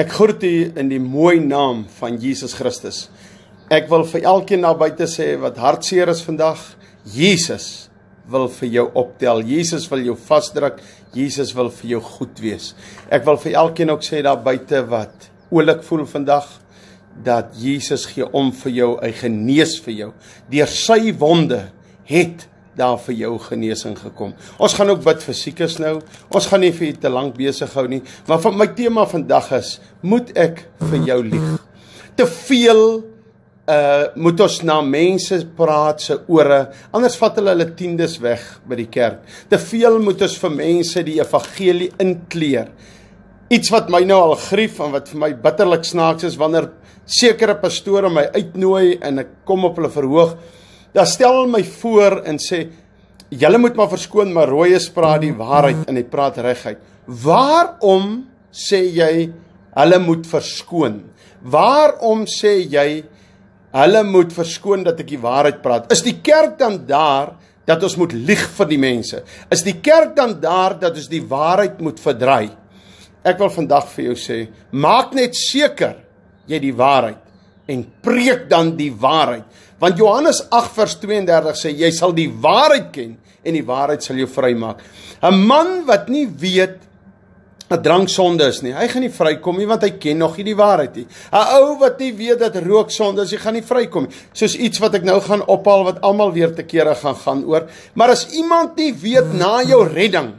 Ek groet u in die mooi naam van Jesus Christus. Ek wil vir elkeen daar buite sê wat hartseer is vandag, Jesus wil vir jou optel. Jesus wil jou vasdruk. Jesus wil vir jou goed wees. Ek wil vir elkeen ook sê daar buite wat oulik voel vandag dat Jesus gee om vir jou, hy genees vir jou. Deur sy wonde het daar vir jou genesing gekom. Ons gaan ook bid vir siekes nou. Ons gaan nie vir te lank besig hou nie, maar van my tema vandag is: Moet ek vir jou lieg? Te veel uh moet ons na mense praat se ore anders vat hulle hulle tiendes weg by die kerk te veel moet ons vir mense die evangelie inkleer iets wat my nou al grief en wat vir my bitterlik snaaks is wanneer sekere pastore my uitnooi en ek kom op hulle verhoog dan stel hy my voor en sê julle moet maar verskoon maar rooi is praat die waarheid en hy praat reguit. Waarom sê jy hulle moet verskoon? Waarom sê jy hulle moet verskoon dat ek die waarheid praat? Is die kerk dan daar dat ons moet lieg vir die mense? Is die kerk dan daar dat ons die waarheid moet verdraai? Ek wil vandag vir jou sê, maak net seker jy die waarheid en preek dan die waarheid. Want Johannes 8 vers 32 sê jy sal die waarheid ken en die waarheid sal jou vrymaak. 'n Man wat nie weet 'n drank sonde is nie. Hy gaan nie vrykom nie want hy ken nog nie die waarheid nie. 'n Ou wat nie weet dat rook sonde is, hy gaan nie vrykom nie. Soos iets wat ek nou gaan ophal wat almal weer te kere gaan gaan oor. Maar as iemand nie weet na jou redding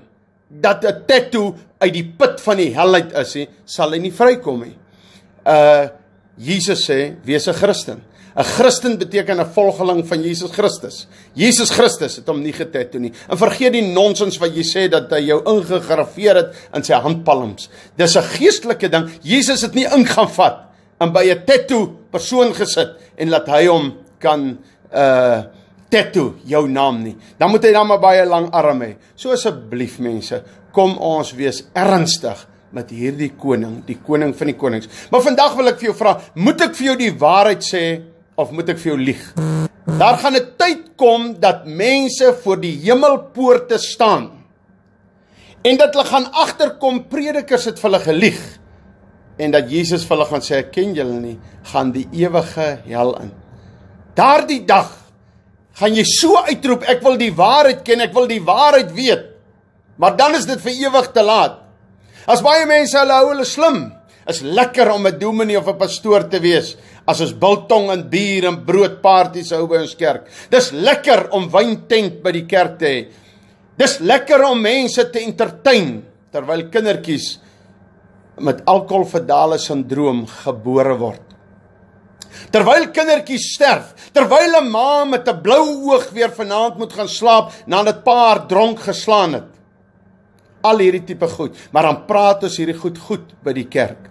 dat 'n tattoo uit die put van die hel uit is, hy, sal hy nie vrykom nie. Uh Jesus sê, wees 'n Christen. 'n Christen beteken 'n volgeling van Jesus Christus. Jesus Christus het hom nie getatoo nie. En vergeet die nonsens wat jy sê dat hy jou ingegraveer het in sy handpalms. Dis 'n geestelike ding. Jesus het nie ingaan vat en by 'n tattoo persoon gesit en laat hy hom kan uh tattoo jou naam nie. Dan moet hy dan maar baie lang arm hê. So asseblief mense, kom ons wees ernstig met hierdie koning, die koning van die konings. Maar vandag wil ek vir jou vra, moet ek vir jou die waarheid sê of moet ek vir jou lieg? Daar gaan 'n tyd kom dat mense voor die hemelpoorte staan. En dat hulle gaan agterkom predikers het vir hulle gelieg. En dat Jesus vir hulle gaan sê ek ken julle nie, gaan die ewige hel in. Daardie dag gaan jy so uitroep ek wil die waarheid ken, ek wil die waarheid weet. Maar dan is dit vir ewig te laat. As baie mense hulle hou hulle slim, is lekker om 'n dominee of 'n pastoor te wees as ons biltong en bier en broodpartytjies hou by ons kerk. Dis lekker om wyntent by die kerk te hê. Dis lekker om mense te entertain terwyl kindertjies met alkoholverdale sindroom gebore word. Terwyl kindertjies sterf, terwyl 'n ma met 'n blou oog weer vanaand moet gaan slaap nadat 'n paar dronk geslaan het. Al hierdie tipe goed, maar dan praat ons hierdie goed goed by die kerk.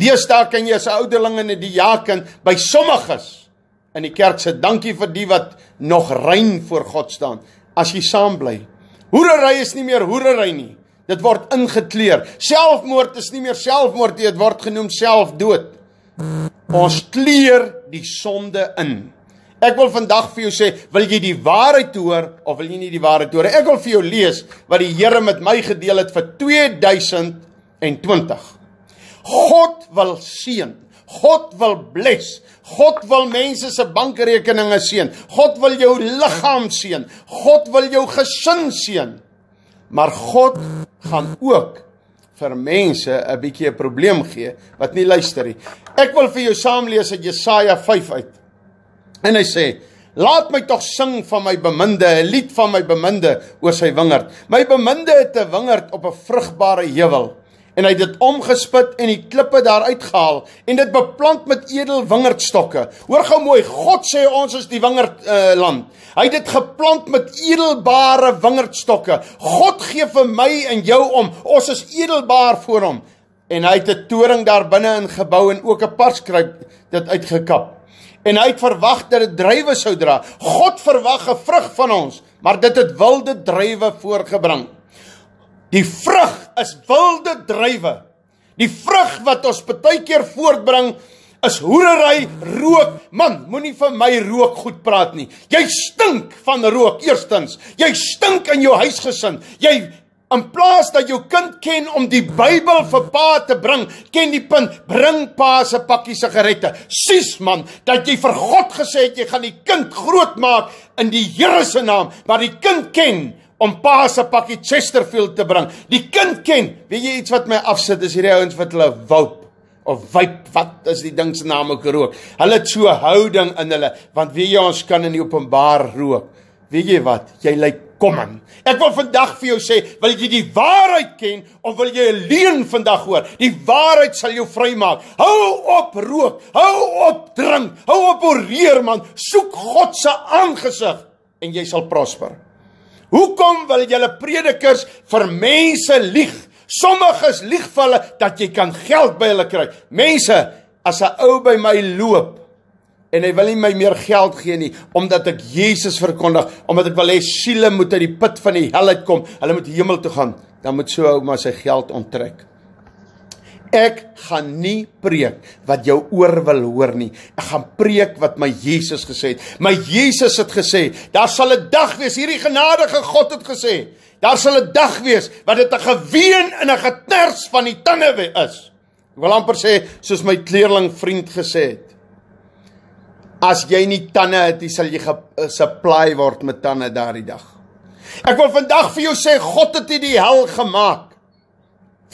Deesdae kan jy as 'n ouderling in 'n diaken by sommiges in die kerk sê dankie vir die wat nog rein voor God staan as jy saam bly. Hoerery is nie meer hoerery nie. Dit word ingekleer. Selfmoord is nie meer selfmoord nie, dit word genoem selfdood. Ons kleer die sonde in. Ek wil vandag vir jou sê, wil jy die waarheid hoor of wil jy nie die waarheid hoor nie? Ek wil vir jou lees wat die Here met my gedeel het vir 2020. God wil seën. God wil bless. God wil mense se bankrekeninge seën. God wil jou liggaam seën. God wil jou gesin seën. Maar God gaan ook vir mense 'n bietjie 'n probleem gee wat nie luister nie. Ek wil vir jou saam lees uit Jesaja 5 uit. En hy sê: "Laat my tog sing van my beminde, 'n lied van my beminde oor sy wingerd. My beminde het 'n wingerd op 'n vrugbare heuwel." en hy het dit omgespit en die klippe daaruit gehaal en dit beplant met edel wingerdstokke. Hoor gou mooi, God sê ons is die wingerd uh, land. Hy het dit geplant met edelbare wingerdstokke. God gee vir my en jou om, ons is edelbaar voor hom. En hy het 'n toring daar binne in gebou en ook 'n parskruip dit uitgekap. En hy het verwag dat dit druiwe sou dra. God verwag 'n vrug van ons, maar dit het wilde druiwe voorgebring. Die vrug is wilde druiwe. Die vrug wat ons baie keer voortbring is hoerery, rook. Man, moenie vir my rook goed praat nie. Jy stink van rook eerstens. Jy stink in jou huisgesin. Jy in plaas dat jou kind ken om die Bybel vir pa te bring, ken die punt, bring pa se pakkie sigarette. Sis man, dat jy vir God gesê het jy gaan die kind grootmaak in die Here se naam, maar die kind ken om pa se pakkie Chesterfield te bring. Die kind ken, weet jy iets wat my afsit is hierdie ouens wat hulle wou of wyp wat is die ding se naam ook rook. Hulle het so houding in hulle want weet jy ons kan in die openbaar rook. Weet jy wat? Jy lyk kom aan. Ek wil vandag vir jou sê, wil jy die waarheid ken of wil jy alleen vandag hoor? Die waarheid sal jou vrymaak. Hou op rook. Hou op drink. Hou op oreer man. Soek God se aangesig en jy sal prosper. Hoekom wil julle predikers vir mense lieg? Sommiges lieg vir hulle dat jy kan geld by hulle kry. Mense, as 'n ou by my loop en hy wil nie my meer geld gee nie omdat ek Jesus verkondig, omdat ek wil hê siele moet uit die put van die hel uitkom, hulle moet hemel toe gaan, dan moet so ou maar sy geld onttrek ek gaan nie preek wat jou oor wil hoor nie. Ek gaan preek wat my Jesus gesê het. My Jesus het gesê, daar sal 'n dag wees hierdie genadige God het gesê, daar sal 'n dag wees wat dit 'n geween in 'n geters van die tande is. Ek wil amper sê soos my kleerling vriend gesê het. As jy nie tande het, jy sal jy eh, supply word met tande daardie dag. Ek wil vandag vir jou sê God het hierdie hel gemaak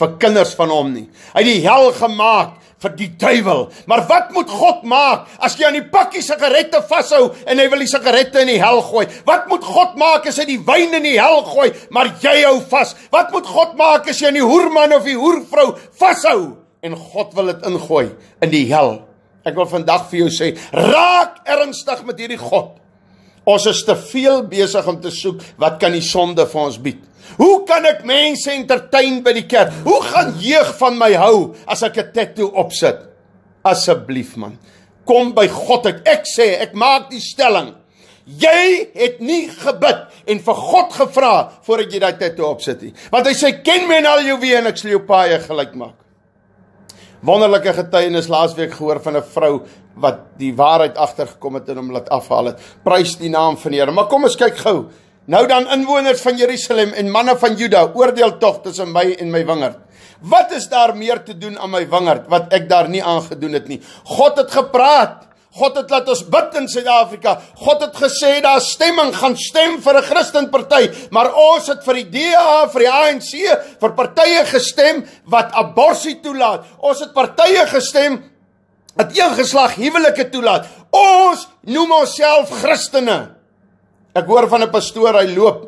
vir kinders van hom nie. Hy het die hel gemaak vir die duiwel. Maar wat moet God maak as jy aan die pakkie sigarette vashou en hy wil die sigarette in die hel gooi? Wat moet God maak as hy die wyn in die hel gooi, maar jy hou vas? Wat moet God maak as jy aan die hoerman of die hoervrou vashou en God wil dit ingooi in die hel? Ek wil vandag vir jou sê, raak ernstig met hierdie God. Ons is te veel besig om te soek wat kan die sonde vir ons bied. Hoe kan ek mense entertain by die kerk? Hoe gaan jeug van my hou as ek 'n tattoo opsit? Asseblief man, kom by God uit. Ek sê, ek maak die stelling. Jy het nie gebid en vir God gevra voordat jy daai tattoo opsit nie. Want hy sê ken my en al jou wie en ek sal jou paie gelyk maak. Wonderlike getuienis laasweek gehoor van 'n vrou wat die waarheid agtergekom het en hom laat afhaal het. Prys die naam van die Here. Maar kom ons kyk gou. Nou dan inwoners van Jerusalem en manne van Juda, oordeel tog tussen my en my wingerd. Wat is daar meer te doen aan my wingerd wat ek daar nie aangedoen het nie? God het gepraat. God het laat ons bid in Suid-Afrika. God het gesê daar stemming gaan stem vir 'n Christenparty, maar ons het vir die DA, vir die ANC, vir partye gestem wat abortus toelaat. Ons het partye gestem wat een geslag huwelike toelaat. Ons noem onsself Christene. Ek hoor van 'n pastoor, hy loop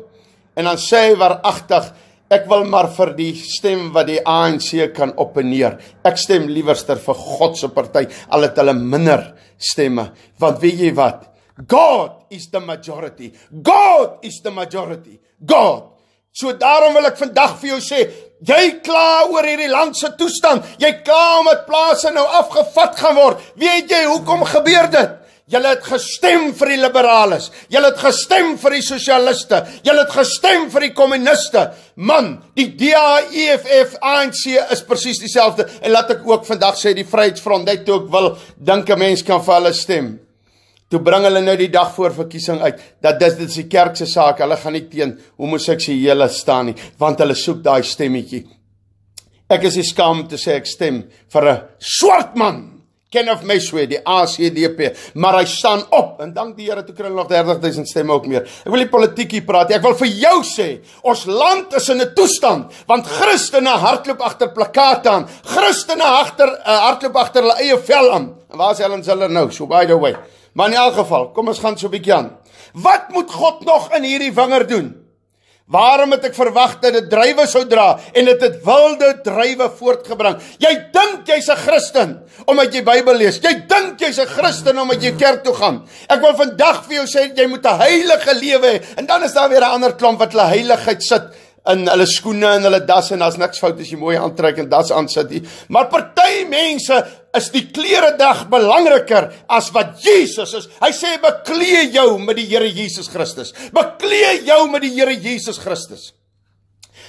en dan sê hy waaragtig, ek wil maar vir die stem wat die ANC kan opneer. Ek stem liewerster vir God se party al het hulle minder stemme. Want weet jy wat? God is the majority. God is the majority. God. So daarom wil ek vandag vir jou sê, jy kla oor hierdie land se toestand. Jy kla omdat plase nou afgevat gaan word. Weet jy hoekom gebeur dit? Julle het gestem vir die liberales. Julle het gestem vir die sosialiste. Julle het gestem vir die kommuniste. Man, die DAFF e ANC is presies dieselfde en laat ek ook vandag sê die Vryheidsfront net ook wil dink 'n mens kan vir hulle stem. Toe bring hulle nou die dag voor verkiesing uit dat dis dit is die kerk se saak. Hulle gaan nie teen homoseksuele staan nie want hulle soek daai stemmetjie. Ek is skaam te sê ek stem vir 'n swart man. Kenneth Meswe, die ACDP, maar hy staan op en dank die Here toe kry hulle nog 30000 stemme ook meer. Ek wil nie politiek hier praat nie. Ek wil vir jou sê, ons land is in 'n toestand want Christene hardloop agter plakkate aan. Christene agter uh, eh, hardloop agter hulle eie vel aan. En waar is hulle ons hulle nou? So by the way. Maar in elk geval, kom ons gaan so 'n bietjie aan. Wat moet God nog in hierdie vinger doen? Waarom het ek verwag dat dit drywe sou dra en dit het wilde drywe voortgebring? Jy dink jy's 'n Christen omdat jy Bybel lees. Jy dink jy's 'n Christen omdat jy kerk toe gaan. Ek wil vandag vir jou sê jy moet 'n heilige lewe hê en dan is daar weer 'n ander klomp wat hulle heiligheid sit in hulle skoene en hulle das en as niks fout is jy mooi aantrek en das aansit jy. Maar party mense is die klere dag belangriker as wat Jesus is. Hy sê beklee jou met die Here Jesus Christus. Beklee jou met die Here Jesus Christus.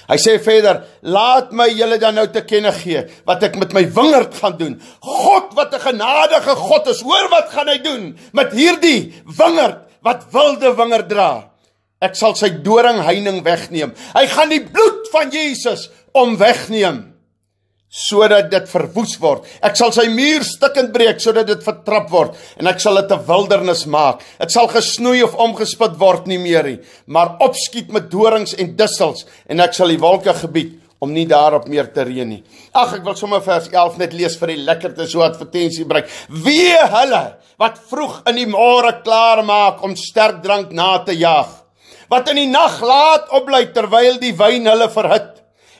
Hy sê verder, laat my julle dan nou te kenne gee wat ek met my wingerd gaan doen. God wat 'n genadige God is, hoor wat gaan hy doen met hierdie wingerd wat wilde wingerd dra. Ek sal sy doring heining wegneem. Hy gaan die bloed van Jesus om wegneem sodat dit verwoes word. Ek sal sy muur stukkend breek sodat dit vertrap word en ek sal dit 'n wildernis maak. Dit sal gesnoei of omgespit word nie meer nie, maar opskiet met dorings en dussels en ek sal die wolke gebied om nie daarop meer te reën nie. Ag, ek wil sommer vers 11 net lees vir die lekkerte so advertensie breek. Wee hulle wat vroeg in die môre klaar maak om sterk drank na te jag wat in die nag laat opbly terwyl die wyn hulle verhit.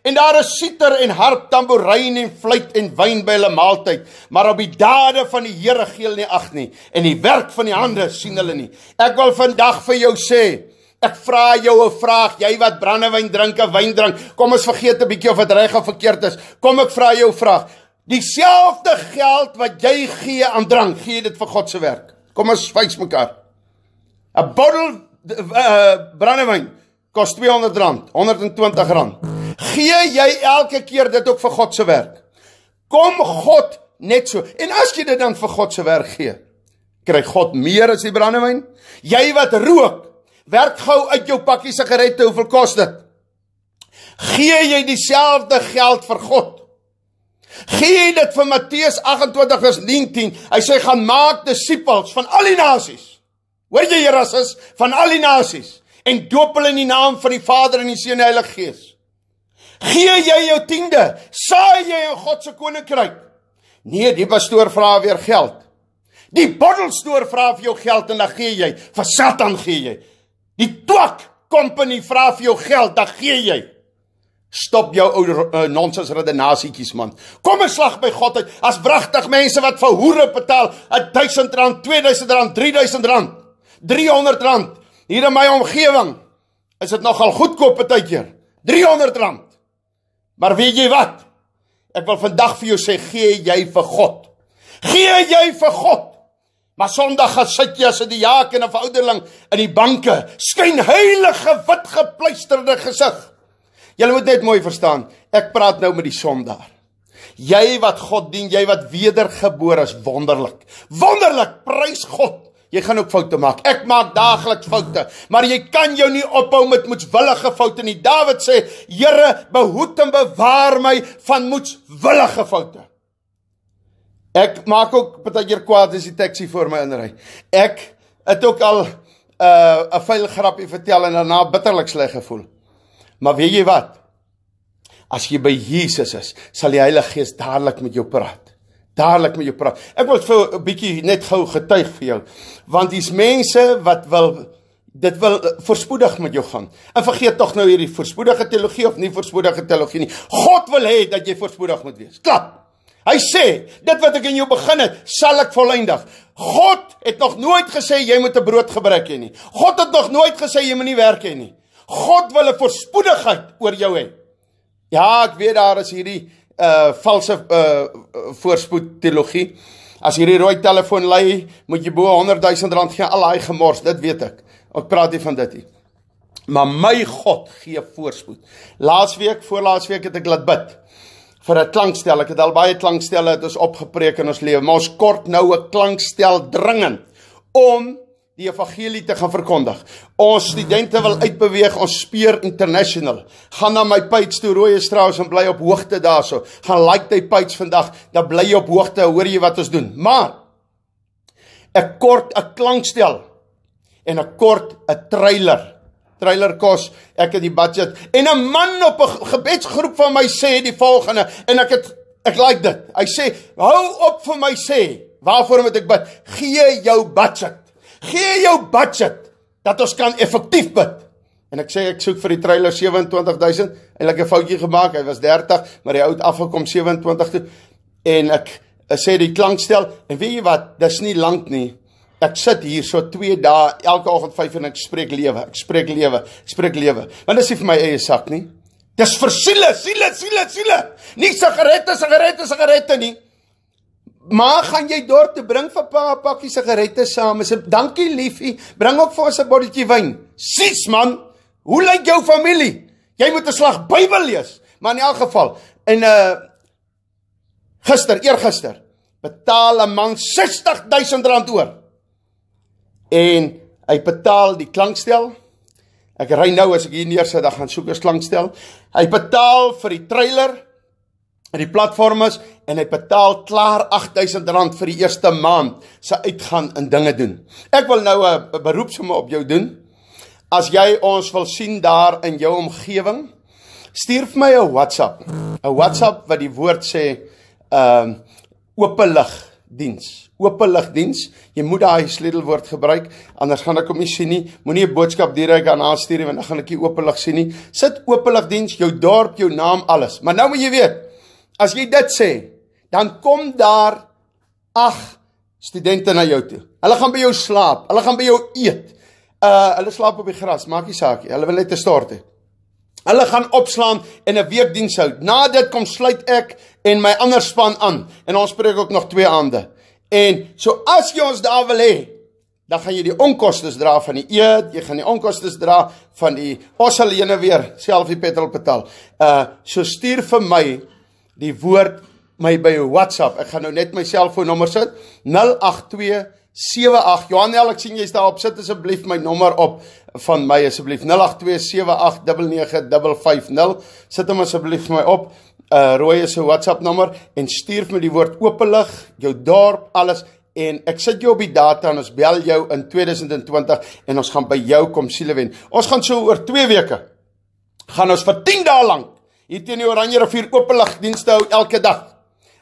En daar is sieter en harp, tamboerijn en fluit en wyn by hulle maaltyd, maar op die dade van die Here gee hulle nie ag nie en die werk van die hande sien hulle nie. Ek wil vandag vir jou sê Ek vra jou 'n vraag, jy wat brandewyn drinke, wyn drink. Kom ons vergeet 'n bietjie of wat reg of verkeerd is. Kom ek vra jou 'n vraag. Dieselfde geld wat jy gee aan drank, gee jy dit vir God se werk? Kom ons wys mekaar. 'n Bottle Eh, eh, brandewyn kos R200, R120. Gee jy elke keer dit ook vir God se werk? Kom God net so. En as jy dit dan vir God se werk gee, kry God meer as die brandewyn. Jy wat rook, werk gou uit jou pakkie sigarette hoeveel kos dit? Gee jy dieselfde geld vir God? Gee jy dit vir Matteus 28:19? Hy sê gaan maak disippels van al die nasies. Hoor jy hier rasus van al die nasies en doop hulle in die naam van die Vader en die Seun en die Heilige Gees. Gee jy jou tiende, saai jy in God se koninkryk. Nee, die pastoor vra weer geld. Die bottelstoor vra vir jou geld en dan gee jy. Vir Satan gee jy. Die twak company vra vir jou geld, dan gee jy. Stop jou ou uh, nonsens redenasietjies man. Kom en slag by God uit. As wragtig mense wat vir hoere betaal R1000, R2000, R3000. 300 rand hier in my omgewing is dit nogal goedkoop partykeer 300 rand maar weet jy wat ek wil vandag vir jou sê gee jy vir God gee jy vir God maar sonder gesit jy as 'n diak en 'n verouderling in die banke skyn heilige wit gepluisterde gesig jy moet net mooi verstaan ek praat nou met die sondaar Jy wat God dien, jy wat wedergebore is, wonderlik. Wonderlik, prys God. Jy gaan ook foute maak. Ek maak daagliks foute, maar jy kan jou nie ophou met moedswillige foute nie. Dawid sê: "Here, behoed en bewaar my van moedswillige foute." Ek maak ook baie keer kwaad as die taxi voor my inry. Ek het ook al 'n uh, 'n vuil grapie vertel en daarna bitterlik sleg gevoel. Maar weet jy wat? As jy by Jesus is, sal die Heilige Gees dadelik met jou praat dadelik met jou praat. Ek wil vir 'n bietjie net gou getuig vir jou want dis mense wat wil dit wil eh, voorspoedig met jou gaan. En vergeet tog nou hierdie voorspoedige teologie of nie voorspoedige teologie nie. God wil hê dat jy voorspoedig moet wees. Klap. Hy sê, dit wat ek in jou begin het, sal ek volëindig. God het nog nooit gesê jy moet 'n brood gebruik hê nie. God het nog nooit gesê jy moet nie werk hê nie. God wil 'n voorspoedigheid oor jou hê. Ja, ek weet daar is hierdie uh valse uh eh, voorspoed teologie. As hierdie rooi telefoon lei, moet jy bo 100 000 rand gee al daai gemors, dit weet ek. Ek praat nie van dit nie. Maar my God gee voorspoed. Laasweek, voorlaasweek het ek laat bid vir 'n klankstel. Ek het al baie klankstelle het ons opgepreek in ons lewe, maar ons kort nou 'n klankstel dringend om die evangelie te gaan verkondig. Ons studente wil uitbeweeg, ons speer international. Gaan na my page toe Rooie Strauss en bly op hoogte daarso. Gaan like die page vandag, dan bly jy op hoogte, hoor jy wat ons doen. Maar 'n kort 'n klankstel en 'n kort 'n trailer. Trailer kos, ek het die budget en 'n man op 'n gebedsgroep van my sê die volgende en ek het ek like dit. Hy sê hou op vir my sê, waarvoor moet ek bid? Gee jou budget. Gee jou budget dat ons kan effektief bid. En ek sê ek soek vir die trailer 27000, eintlik 'n foutjie gemaak, hy was 30, maar hy oud afgekom 27 toe. En ek, ek sê die klankstel en weet jy wat, dis nie lank nie. Ek sit hier so 2 dae elke oggend 5 en ek spreek lewe, ek spreek lewe, ek spreek lewe. Want dis nie vir my eie sak nie. Dis vir siele, siele, siele, siele. Nie sigarette, sigarette, sigarette nie. Maar gaan jy dorp te bring vir pa 'n pakkie sigarette saam? Sê dankie liefie, bring ook vir ons 'n botteltjie wyn. Sis man, hoe lyk jou familie? Jy moet 'n slag Bybel lees. Maar in elk geval, en uh eh, gister, eergister, betaal 'n man R60000 oor. En hy betaal die klankstel. Ek ry nou as ek hier neersit, dan gaan soek 'n klankstel. Hy betaal vir die trailer, in die platform is en hy betaal klaar R8000 vir die eerste maand se uitgaan en dinge doen. Ek wil nou 'n beroepsome op jou doen. As jy ons wil sien daar in jou omgewing, stuur vir my 'n WhatsApp. 'n WhatsApp wat die woord sê ehm uh, openlig diens. Openlig diens. Jy moet daai sleutelwoord gebruik anders gaan ek hom nie sien nie. Moenie 'n boodskap direk aan haar stuur nie want dan gaan ek nie openlig sien nie. Sit openlig diens, jou dorp, jou naam, alles. Maar nou moet jy weet, As jy dit sê, dan kom daar ag studente na jou toe. Hulle gaan by jou slaap, hulle gaan by jou eet. Uh hulle slaap op die gras, maak nie saak nie. Hulle wil net te stort hê. Hulle gaan opslaan en 'n week diens hou. Na dit kom sluit ek en my ander span aan en ons spreek ook nog twee aande. En so as jy ons daar wil hê, dan gaan jy die onkoste dra van die eet, jy gaan die onkoste dra van die ossalene weer, self die petrol betaal. Uh so stuur vir my die woord my by WhatsApp. Ek gaan nou net my selfoonnommer sit. 08278 Johanel, ek sien jy's daar op. Sit asseblief my nommer op van my asseblief. 0827899550. Sit hom asseblief my op. 'n uh, Rooi is 'n WhatsApp nommer en stuur vir my die woord openlig, jou dorp, alles en ek sit jou op die data en ons bel jou in 2020 en ons gaan by jou kom Silewen. Ons gaan so oor 2 weke gaan ons vir 10 dae lank hier teen die Oranje rivier oopligdienste hou elke dag.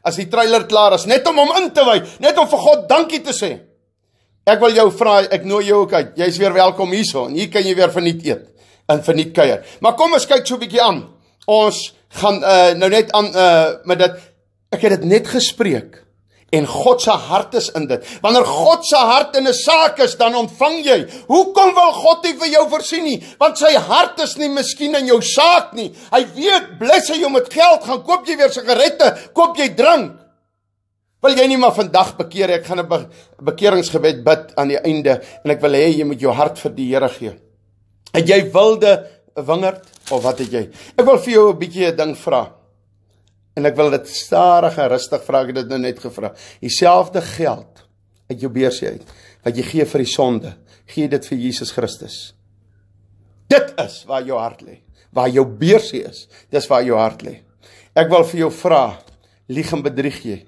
As die treiler klaar is, net om hom in te wy, net om vir God dankie te sê. Ek wil jou vra, ek nooi jou ook uit. Jy's weer welkom hierso en hier kan jy weer verniet eet en verniet kuier. Maar kom ons kyk so 'n bietjie aan. Ons gaan uh, nou net aan uh, met dit ek het dit net gespreek en God se hart is in dit. Wanneer God se hart in 'n saak is, dan ontvang jy. Hoekom wil God nie vir jou voorsien nie? Want sy hart is nie miskien in jou saak nie. Hy weet, bless hy jou met geld, gaan koop jy weer sigarette, koop jy drank. Wil jy nie maar vandag bekeer? Ek gaan 'n be bekeringsgebed bid aan die einde en ek wil hê jy moet jou hart vir die Here gee. Het jy wilde wingerd of wat het jy? Ek wil vir jou 'n bietjie 'n ding vra. En ek wil dit stadig en rustig vra, ek het dit nou net gevra. Dieselfde geld uit jou beursie uit wat jy gee vir die sonde, gee dit vir Jesus Christus. Dit is waar jou hart lê, waar jou beursie is, dis waar jou hart lê. Ek wil vir jou vra, lieg en bedrieg jy?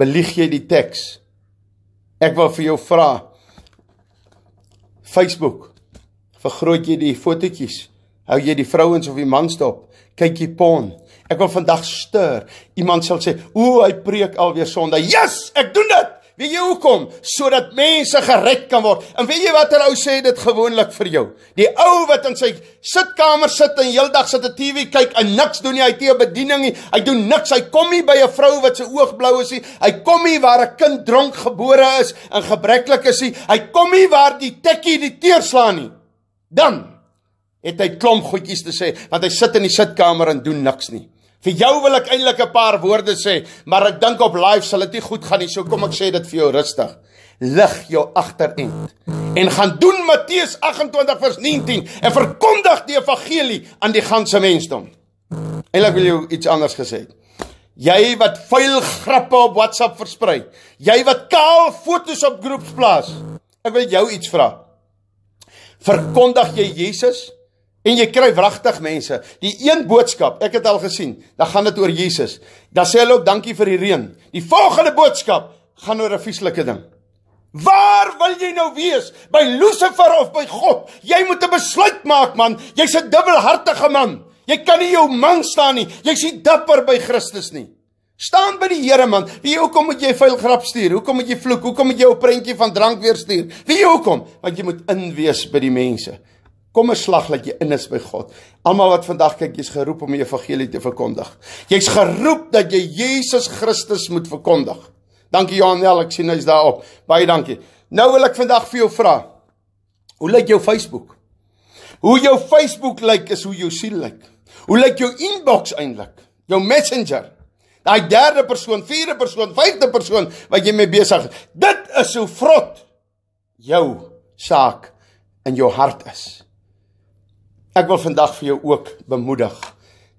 Belieg jy die teks? Ek wil vir jou vra Facebook vergroot jy die fotootjies? Hou jy die vrouens of die mans dop? Kyk jy pon? Ek wil vandag stuur. Iemand sal sê, "Ooh, hy preek alweer Sondag." Yes, ek doen dit. Weet jy hoekom? Sodat mense gered kan word. En weet jy watter ou sê dit gewoonlik vir jou? Die ou wat in sy sitkamer sit en heeldag sit en TV kyk en niks doen nie, hy te bediening nie. Hy doen niks. Hy kom nie by 'n vrou wat sy oogblou is nie. Hy kom nie waar 'n kind dronk gebore is en gebreklik is nie. Hy kom nie waar die tekkie die teerslaan nie. Dan het hy klomp goedjies te sê want hy sit in die sitkamer en doen niks nie. Vir jou wil ek eintlik 'n paar woorde sê, maar ek dink op live sal dit nie goed gaan nie. So kom ek sê dit vir jou rustig. Lig jou agterend en gaan doen Matteus 28 vers 19 en verkondig die evangelie aan die ganse mensdom. Eilik wil jy iets anders gesê. Jy wat vuil grappe op WhatsApp versprei, jy wat kaal fotos op groeps plaas. Ek wil jou iets vra. Verkondig jy Jesus? En jy kry wragtig mense. Die een boodskap, ek het al gesien, dan gaan dit oor Jesus. Dan sê hulle ook dankie vir die reën. Die volgende boodskap gaan oor 'n vieslike ding. Waar wil jy nou wees? By Lucifer of by God? Jy moet 'n besluit maak man. Jy's 'n dubbelhartige man. Jy kan nie jou mang staan nie. Jy's nie dapper by Christus nie. Staan by die Here man. Wie hoekom moet jy vuil grap stuur? Hoekom moet jy vloek? Hoekom moet jy 'n prentjie van drank weer stuur? Wie hoekom? Want jy moet in wees by die mense. Kom 'n slag dat jy in is by God. Almal wat vandag kyk, jy's geroep om die evangelie te verkondig. Jy's geroep dat jy Jesus Christus moet verkondig. Dankie Johanel, ek ja, sien nou jy's daarop. Baie dankie. Nou wil ek vandag vir jou vra. Hoe lyk jou Facebook? Hoe jou Facebook lyk is hoe jou siel lyk. Hoe lyk jou inbox eintlik? Jou Messenger. Daai derde persoon, vierde persoon, vyfde persoon wat jy mee besig is. Dit is hoe vrot jou saak in jou hart is. Ek wil vandag vir jou ook bemoedig.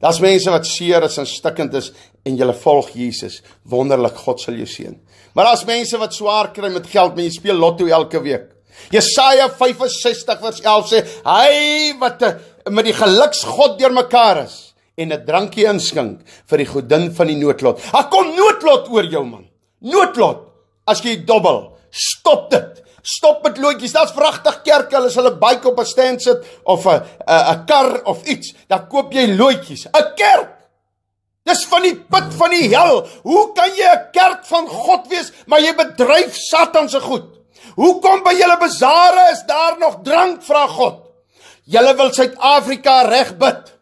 Daar's mense wat seer is en stikkend is en hulle volg Jesus. Wonderlik, God sal jou seën. Maar daar's mense wat swaar kry met geld, maar jy speel lotto elke week. Jesaja 65 vers 11 sê: "Hy wat eh, met die geluksgod deurmekaar is en 'n drankie inskink vir die godin van die noodlot." Ha kom noodlot oor jou man. Noodlot. As jy dobbel, stop dit. Stop met loetjies. Dit's pragtig kerk. Hulle sal 'n bike op 'n stand sit of 'n 'n 'n kar of iets. Dan koop jy loetjies. 'n Kerk. Dis van die put van die hel. Hoe kan jy 'n kerk van God wees, maar jy bedryf Satan se goed? Hoekom by julle bazare is daar nog drank vra God? Julle wil Suid-Afrika regbid.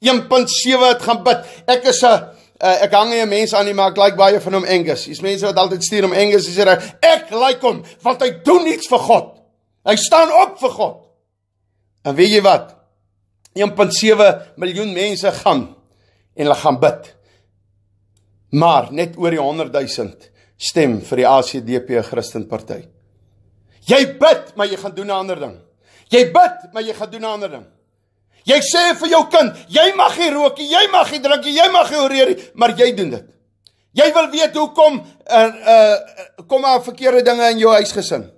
1.7 het gaan bid. Ek is 'n uh, ek hang nie 'n mens aan nie, maar ek like baie van hom Engels. Dis mense wat altyd stuur om Engels sê reg, ek like hom want hy doen iets vir God. Hy staan op vir God. En weet jy wat? 1.7 miljoen mense gaan en hulle gaan bid. Maar net oor die 100 000 stem vir die ACDP Christenpartyt. Jy bid, maar jy gaan doen 'n ander ding. Jy bid, maar jy gaan doen 'n ander ding. Jy sê vir jou kind, jy mag nie rook nie, jy mag nie drink nie, jy mag nie oreer nie, maar jy doen dit. Jy wil weet hoekom er uh, uh kom daar verkeerde dinge in jou huis gesin.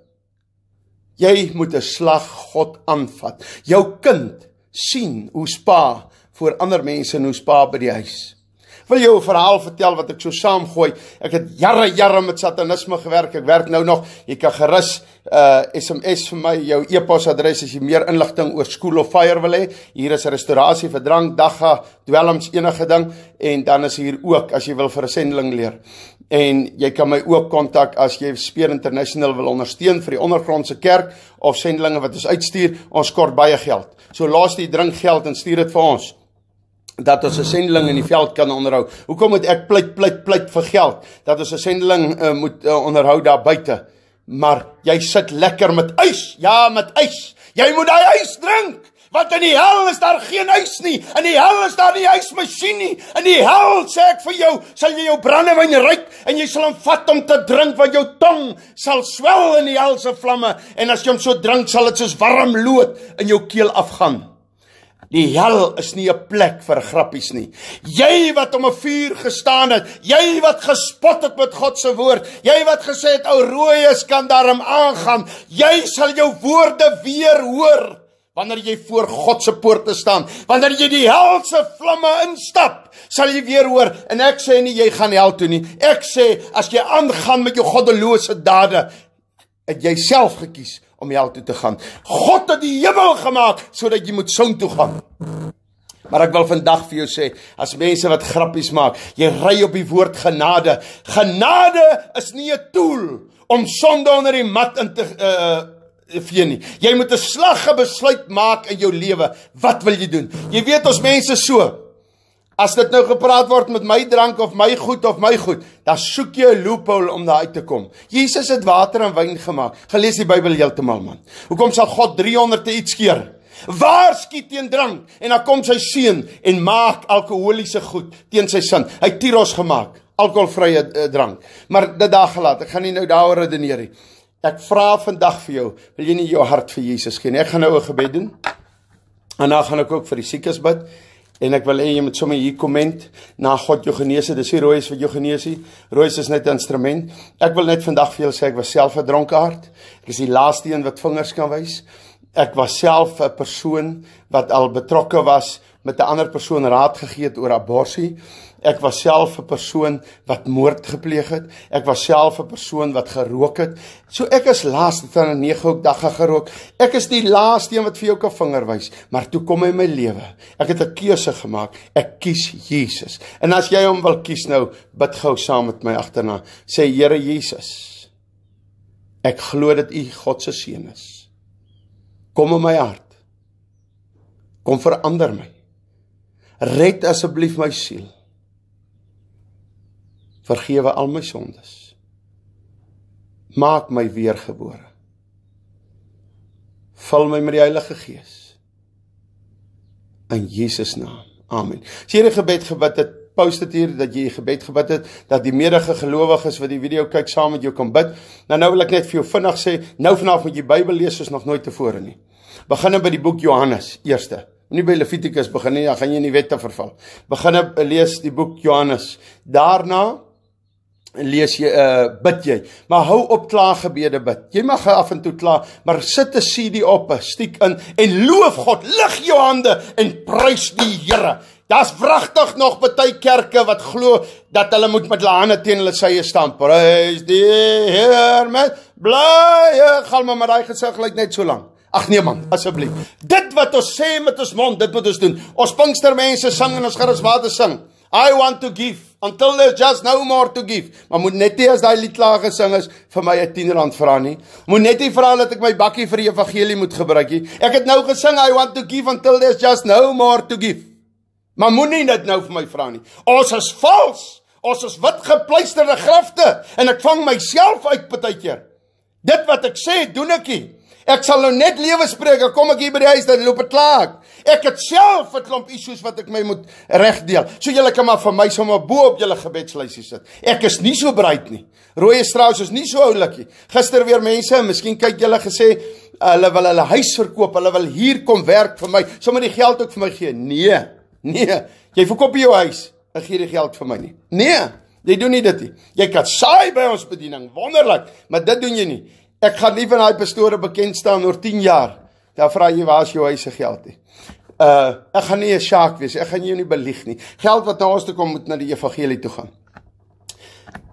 Jy moet 'n slag God aanvat. Jou kind sien hoe spa vir ander mense en hoe spa by die huis wil jou 'n verhaal vertel wat ek so saamgooi. Ek het jare jare met satanisme gewerk. Ek werk nou nog. Jy kan gerus uh SMS vir my jou e-pos adres as jy meer inligting oor School of Fire wil hê. Hier is 'n restaurasie vir drank, dagga, dwelms, enige ding en dan is hier ook as jy wil vir 'n sendeling leer. En jy kan my ook kontak as jy Speer International wil ondersteun vir die ondergrondse kerk of sendlinge wat ons uitstuur. Ons kort baie geld. So laat die drinkgeld en stuur dit vir ons dat ons 'n sendeling in die veld kan onderhou. Hoekom moet ek pleit pleit pleit vir geld dat ons 'n sendeling uh, moet uh, onderhou daar buite? Maar jy sit lekker met ys. Ja, met ys. Jy moet daai ys drink. Want in die hel is daar geen ys nie. In die hel is daar nie ysmasjien nie. In die hel sê ek vir jou, sal jy jou brandewyn ryk en jy sal hom vat om te drink want jou tong sal swel in die hel se vlamme en as jy hom so drink sal dit soos warm lood in jou keel afgaan. Die hel is nie 'n plek vir grappies nie. Jy wat om 'n vuur gestaan het, jy wat gespot het met God se woord, jy wat gesê het ou rooies kan daarom aangaan, jy sal jou woorde weer hoor wanneer jy voor God se poorte staan. Wanneer jy die hel se vlamme instap, sal jy weer hoor en ek sê nie jy gaan hel toe nie. Ek sê as jy aangaan met jou goddelose dade, het jy self gekies om hel toe te gaan. God het die hemel gemaak sodat jy moet son toe gaan. Maar ek wil vandag vir jou sê, as mense wat grappies maak, jy ry op die woord genade. Genade is nie 'n tool om sonde onder die mat in te uh vee nie. Jy moet 'n slag 'n besluit maak in jou lewe. Wat wil jy doen? Jy weet ons mense so. As dit nou gepraat word met my drank of my goed of my goed, dan soek jy 'n loophole om daar uit te kom. Jesus het water en wyn gemaak. Gelees die Bybel heeltemal man. Hoekom sal God 300 te iets keer? Waarskynlik teen drank en dan kom sy seun en maak alkoholiese goed teen sy sin. Hy het tiros gemaak, alkoholvrye eh, drank. Maar dit daar gelaat. Ek gaan nie nou daaroor redeneer nie. Ek vra vandag vir jou, wil jy nie jou hart vir Jesus gee nie? Ek gaan nou 'n gebed doen. En dan gaan ek ook vir die siekes bid. En ek wil hê jy moet sommer hier komment na God jou genees het. Dis hier Roos wat jou genees het. Roos is net 'n instrument. Ek wil net vandag vir julle sê ek was self 'n dronkaard. Ek is die laaste een wat vingers kan wys. Ek was self 'n persoon wat al betrokke was met 'n ander persoon raad gegee het oor abortus. Ek was self 'n persoon wat moord gepleeg het. Ek was self 'n persoon wat gerook het. So ek is laaste van 'n negehoek dag gerook. Ek is die laaste een wat vir jou 'n vinger wys, maar toe kom hy my lewe. Ek het 'n keuse gemaak. Ek kies Jesus. En as jy hom wil kies nou, bid gou saam met my agterna. Sê Here Jesus, ek glo dat U God se seun is. Kom in my hart. Kom verander my. Red asseblief my siel. Vergewe al my sondes. Maak my weergebore. Vul my met die Heilige Gees. In Jesus naam. Amen. As jy hierdie gebed gebid het, post dit hier dat jy die gebed gebid het dat die medege gelowiges wat die video kyk saam met jou kan bid. Nou nou wil ek net vir jou vinnig sê, nou vanaand moet jy Bybel lees soos nog nooit tevore nie. Begin dan by die boek Johannes eerste. Moenie by Levitikus begin nie, dan gaan jy in die wette verval. Begin dan eh, lees die boek Johannes. Daarna lees jy 'n uh, eh, bid jy maar hou op klaaggebede bid jy mag af en toe kla maar sit 'n CD op 'n stiek in en loof God lig jou hande en prys die Here daar's wragtig nog baie kerke wat glo dat hulle moet met hulle hande teen hulle sye staan prys die Here met blye gaan maar met daai gesig lyk net so lank Ag nee man, asseblief. Dit wat ons sê met ons mond, dit moet ons doen. Ons Pinkstermense sing en ons gaan ons water sing. I want to give until there's just no more to give. Maar moet net nie as daai lied klaar gesing is vir my 'n 10 rand vra nie. Moet net nie vra dat ek my bakkie vir die evangelie moet gebruik nie. Ek het nou gesing I want to give until there's just no more to give. Maar moenie dit nou vir my vra nie. Ons is vals. Ons is wit gepleisterde grafte en ek vang myself uit baie keer. Dit wat ek sê, doen ek nie. Ek sal nou net lewe spreek, kom ek hier by die huis dan loop ek klaar. Ek het self 'n klomp issues wat ek my moet regdeel. So julle kan maar vir my sommer bo op julle gebedslysie sit. Ek is nie so breed nie. Rooi Strauss is nie so oulik nie. Gister weer mense, miskien kyk julle gesê ah, hulle wil hulle huis verkoop, hulle wil hier kom werk vir my. Sommige die geld ook vir my gee. Nee. Nee. Jy verkoop jou huis, ek gee die geld vir my nie. Nee. Jy doen nie dit nie. Jy kan saai by ons bediening, wonderlik, maar dit doen jy nie. Ek gaan nie van daai pastoore bekend staan oor 10 jaar. Dan vra jy waar is jou huise geld nie. Uh ek gaan nie 'n shark wees. Ek gaan jou nie belieg nie. Geld wat na ons toe kom moet na die evangelie toe gaan.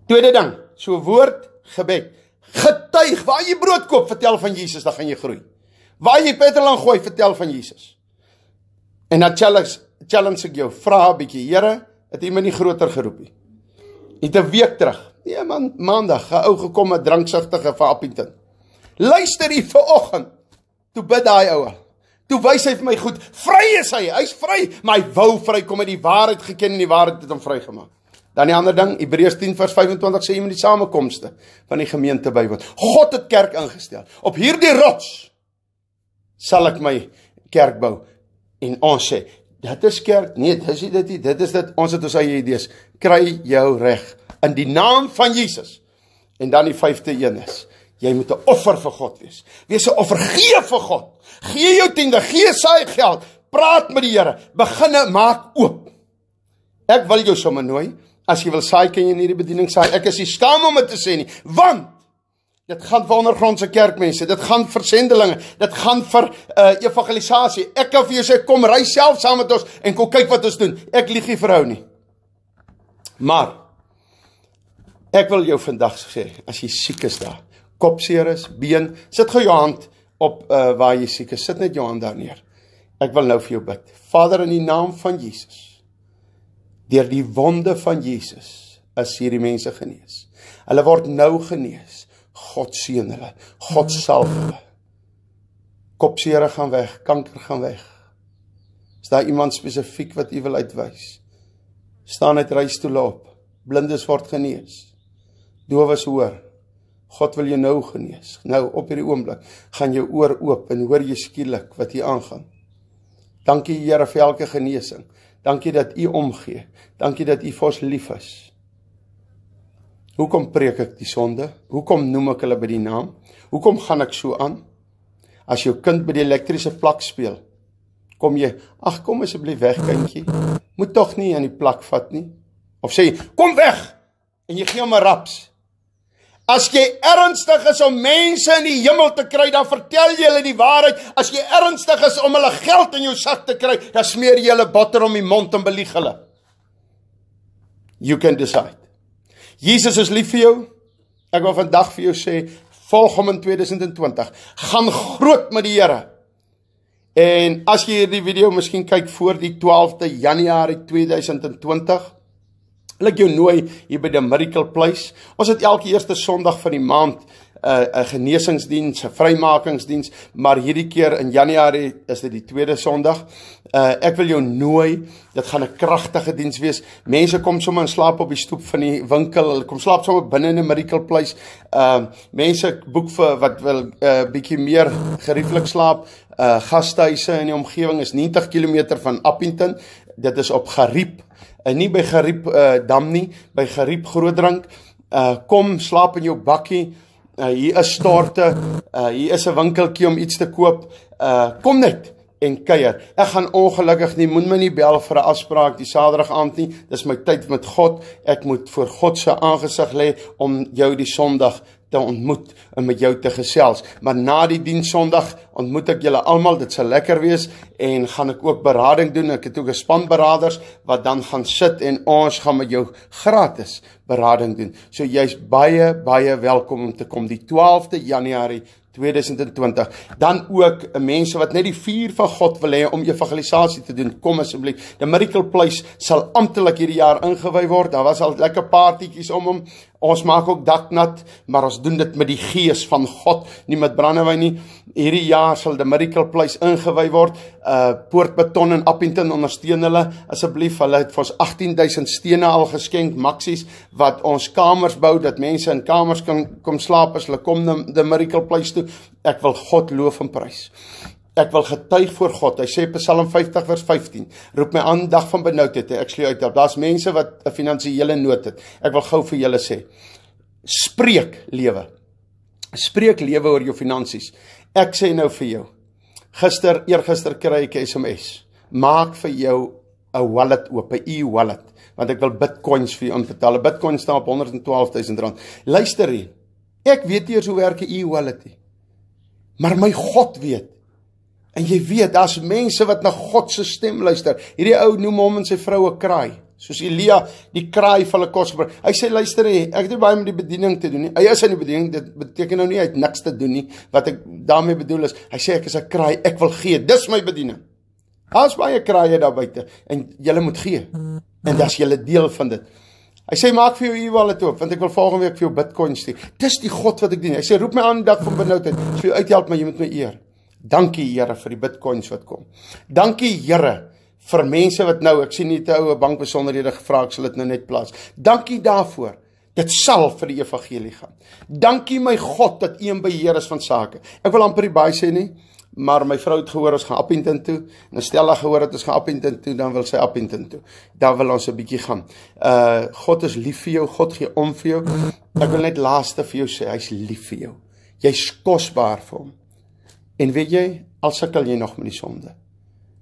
Tweede ding, so woord gebed. Getuig, waar jy brood koop, vertel van Jesus, dan gaan jy groei. Waar jy petrol aan gooi, vertel van Jesus. En dan challenge challenge ek jou, vra 'n bietjie, Here, het U my nie groter geroep nie? Het 'n week terug, nee man, maandag, 'n ou gekom met dranksugtige vir Appington. Luister hier ver oggend. Toe bid daai ou. Toe wys hy vir my goed, vry is hy. Hy's vry, maar hy wou vry kom uit die waarheid geken en die waarheid het hom vrygemaak. Dan die ander ding, Hebreërs 10:25 sê jy moet die samekomste van die gemeente bywoon. God het kerk ingestel. Op hierdie rots sal ek my kerk bou. En ons sê, dit is kerk. Nee, dis dit nie. Dit is dit. Ons het ons eie idees. Kry jou reg in die naam van Jesus. En dan die vyfde een is Jy moet 'n offer vir God wees. Wees 'n offer gee vir God. Gee jou tiende, gee saai geld. Praat met die Here. Begin maak oop. Ek wil jou sommer nooi as jy wil saai kan jy in hierdie bediening saai. Ek is nie skaam om dit te sê nie, want dit gaan vir ondergrondse kerkmense, dit gaan vir sendelinge, dit gaan vir uh, evangelisasie. Ek kan vir jou sê kom ry self saam met ons en kom kyk wat ons doen. Ek lieg nie vir jou nie. Maar ek wil jou vandag sê as jy siek is daar kopseer is, been, sit gou jou hand op uh, waar jy siek is. Sit net jou hand daar neer. Ek wil nou vir jou bid. Vader in die naam van Jesus. Deur die wonde van Jesus is hierdie mense genees. Hulle word nou genees. God seën hulle. God salf hulle. Kopseere gaan weg, kanker gaan weg. Is daar iemand spesifiek wat u wil uitwys? Staan uit reis toe loop. Blindes word genees. Dowes hoor. God wil jou nou genees. Nou op hierdie oomblik gaan jou oor oop en hoor jy skielik wat hier aangaan. Dankie Here vir elke genesing. Dankie dat U omgee. Dankie dat U vir ons lief is. Hoekom preek ek die sonde? Hoekom noem ek hulle by die naam? Hoekom gaan ek so aan? As jou kind by die elektriese plak speel, kom jy, "Ag, kom asseblief weg, kindjie. Moet tog nie aan die plak vat nie." Of sê, "Kom weg." En jy gee hom 'n raps. As jy ernstig is om mense in die hemel te kry, dan vertel jy hulle die waarheid. As jy ernstig is om hulle geld in jou sak te kry, dan smeer jy hulle botter om die mond en belieg hulle. You can decide. Jesus is lief vir jou. Ek wil vandag vir jou sê, volg hom in 2020. Gaan groot met die Here. En as jy hierdie video miskien kyk voor die 12de Januarie 2020, wil ek jou nooi hier by the Miracle Place. Ons het elke eerste Sondag van die maand 'n uh, 'n genesingsdiens, 'n vrymakingsdiens, maar hierdie keer in Januarie is dit die tweede Sondag. Uh ek wil jou nooi. Dit gaan 'n kragtige diens wees. Mense kom sommer in slaap op die stoep van die winkel. Hulle kom slaap sommer binne in 'n Miracle Place. Ehm uh, mense boek vir wat wil 'n uh, bietjie meer gerieflik slaap. Uh gasthuise in die omgewing is 90 km van Appington. Dit is op Gariep uh, nie by Gariep uh, eh, Dam nie, by Gariep Grootdrank. Uh, eh, kom slaap in jou bakkie. Uh, hier is staarte. Uh, hier is 'n winkeltjie om iets te koop. Uh, kom net en kuier. Ek gaan ongelukkig nie moet my nie bel vir 'n afspraak die Saterdag aand nie. Dis my tyd met God. Ek moet voor God se aangesig lê om jou die Sondag te ontmoet en met jou te gesels. Maar na die diens Sondag ontmoet ek julle almal. Dit sal lekker wees en gaan ek ook berading doen. Ek het ook 'n span beraders wat dan gaan sit en ons gaan met jou gratis berading doen. So jy's baie baie welkom om te kom die 12de Januarie 2020. Dan ook mense wat net die vuur van God wil hê om evangelisasie te doen, kom asseblief. The Miracle Place sal amptelik hierdie jaar ingewy word. Daar was al lekker partytjies om hom Ons maak ook daknat, maar ons doen dit met die gees van God, nie met brandewyn nie. Hierdie jaar sal die Miracle Place ingewy word. Uh Poortbeton en Appington ondersteun hulle. Asseblief, hulle het vir ons 18000 stene al geskenk, maksies wat ons kamers bou dat mense in kamers kan kom slaap as hulle kom na die Miracle Place toe. Ek wil God loof en prys. Ek wil getuig voor God. Hy sê Psalm 50 vers 15, roep my aan dag van benoudheid, ek skree uit. Daar's mense wat 'n finansiële nood het. Ek wil gou vir julle sê, spreek lewe. Spreek lewe oor jou finansies. Ek sê nou vir jou. Gister, eergister kry ek 'n SMS. Maak vir jou 'n wallet oop, 'n e-wallet, want ek wil Bitcoins vir jou invetaal. Bitcoin staan op 112000 rand. Luister hier. Ek weet nie eers hoe werk 'n e-wallet nie. Maar my God weet. En jy weet, daar's mense wat na God se stem luister. Hierdie ou noem hom en sy vroue kraai, soos Elia die kraai van 'n kos gebring. Hy sê luister, hy, ek het baie met die bediening te doen nie. Hy is in die bediening, dit beteken nou nie hy het niks te doen nie. Wat ek daarmee bedoel is, hy sê ek is 'n kraai, ek wil gee. Dis my bediening. Daar's baie kraaie daar buite en jy moet gee. En dis julle deel van dit. Hy sê maak vir jou hier wel dit oop want ek wil volgende week vir jou Bitcoin stuur. Dis die God wat ek dien. Hy sê roep my aan dat van benoudheid. Ek sê uithelp maar jy moet my eer. Dankie Here vir die Bitcoins wat kom. Dankie Here vir mense wat nou, ek sien hierdie oue bank besonderhede gevra, ek sal dit nou net plaas. Dankie daarvoor. Dit sal vir die evangelie gaan. Dankie my God dat U 'n beheer is van sake. Ek wil amper die baie sê nie, maar my vrou het gehoor ons gaan Appington toe. En stel hy gehoor dat ons gaan Appington toe, dan wil sy Appington toe. Dan wil ons 'n bietjie gaan. Uh God is lief vir jou. God gee om vir jou. Ek wil net laaste vir jou sê, hy's lief vir jou. Jy's kosbaar vir hom. En weet jy, al sukkel jy nog met die sonde.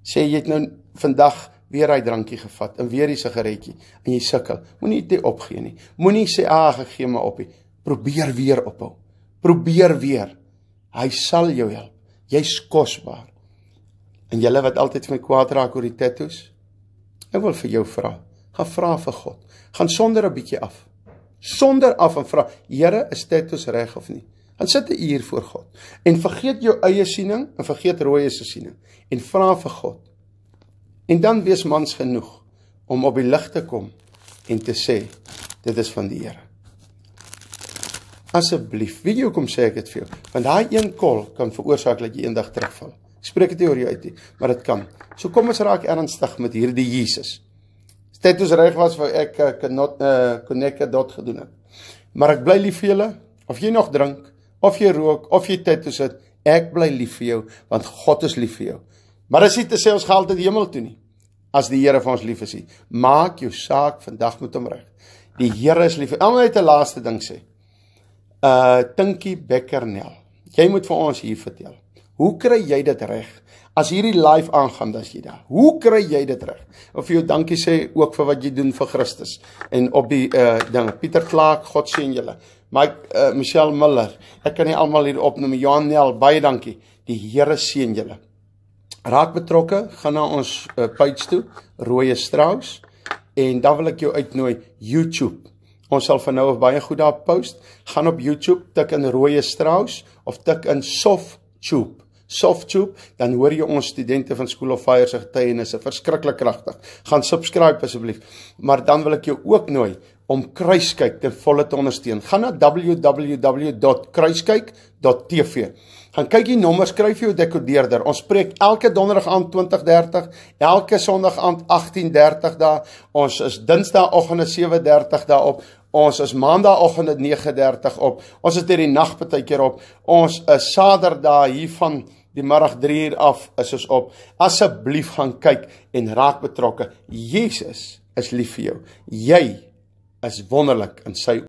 Sê jy het nou vandag weer daai drankie gevat en weer die sigaretjie en jy sukkel. Moenie dit opgee nie. Moenie sê ag, ah, ek gee my op nie. Probeer weer ophou. Probeer weer. Hy sal jou help. Jy's kosbaar. En julle wat altyd vir my kwaad raak oor die tattoos, ek wil vir jou vra. Gaan vra vir God. Gaan sonder 'n bietjie af. Sonder af en vra, Here, is tattoos reg of nie? Gaan sit 'n uur voor God en vergeet jou eie siening en vergeet rooie se siening en vra vir God. En dan wees mans genoeg om op die lig te kom en te sê dit is van die Here. Asseblief, weet jy hoekom sê ek dit vir jou? Want daai een kol kan veroorsaak dat jy eendag terugval. Ek spreek dit nie oor jou uit nie, maar dit kan. So kom ons raak ernstig met hierdie Jesus. Dit is reg was wat ek kan eh, not uh, eh, connect dot gedoen het. Maar ek bly lief vir julle of jy nog drink of jy rook of jy tattoos het, ek bly lief vir jou want God is lief vir jou. Maar dis nie te sê ons gaan altyd hemel toe nie as die Here vir ons lief is nie. Maak jou saak vandag met hom reg. Die Here is lief. Almal het 'n laaste ding sê. Uh Tinkie Bekkernel, jy moet vir ons hier vertel. Hoe kry jy dit reg? As hierdie live aangaan, dan is jy daar. Hoe kry jy dit reg? Of vir jou dankie sê ook vir wat jy doen vir Christus en op die uh dinge. Pieter Klaak, God sien julle. Mike uh Michelle Miller. Ek kan nie almal hier opnoem. Johan Nel, baie dankie. Die Here seën julle. Raak betrokke, gaan na ons uh, page toe, Rooie Strauss en dan wil ek jou uitnooi YouTube. Ons sal van nou af baie goed daar post. Gaan op YouTube, tik in Rooie Strauss of tik in Sof Choop. Softchop, dan hoor jy ons studente van School of Fire se getuienisse, verskriklik kragtig. Gaan subscribe asseblief. Maar dan wil ek jou ook nooi om kruiskyk te volle te ondersteun. Gaan na www.kruiskyk.tv. Gaan kyk die nommers, skryf jou dekodeerder. Ons spreek elke donderdag aand 20:30, elke sonderdag aand 18:30 daar. Ons is dinsdaagoggend 7:30 daarop. Ons is maandagoggend 9:30 op. Ons is deur die nag baie keer op. Ons is saterdag hiervan die môre 3 uur af is ons op. Asseblief gaan kyk en raak betrokke. Jesus is lief vir jou. Jy is wonderlik in sy